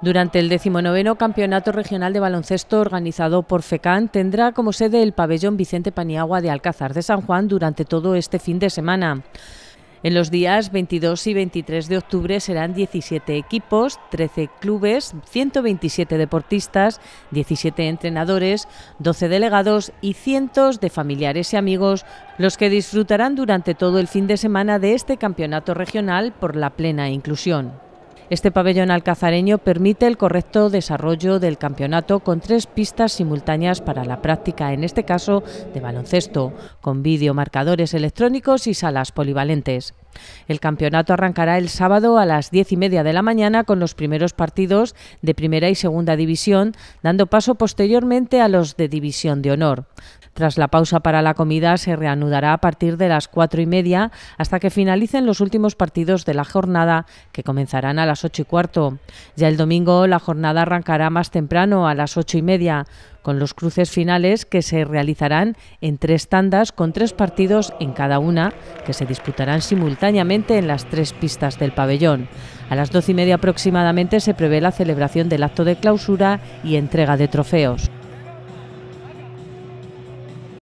Durante el decimonoveno Campeonato Regional de Baloncesto organizado por FECAN tendrá como sede el pabellón Vicente Paniagua de Alcázar de San Juan durante todo este fin de semana. En los días 22 y 23 de octubre serán 17 equipos, 13 clubes, 127 deportistas, 17 entrenadores, 12 delegados y cientos de familiares y amigos los que disfrutarán durante todo el fin de semana de este campeonato regional por la plena inclusión. Este pabellón alcazareño permite el correcto desarrollo del campeonato con tres pistas simultáneas para la práctica, en este caso de baloncesto, con videomarcadores electrónicos y salas polivalentes. El campeonato arrancará el sábado a las diez y media de la mañana con los primeros partidos de primera y segunda división, dando paso posteriormente a los de división de honor. Tras la pausa para la comida se reanudará a partir de las cuatro y media hasta que finalicen los últimos partidos de la jornada que comenzarán a las ocho y cuarto. Ya el domingo la jornada arrancará más temprano a las ocho y media con los cruces finales que se realizarán en tres tandas con tres partidos en cada una que se disputarán simultáneamente en las tres pistas del pabellón. A las doce y media aproximadamente se prevé la celebración del acto de clausura y entrega de trofeos.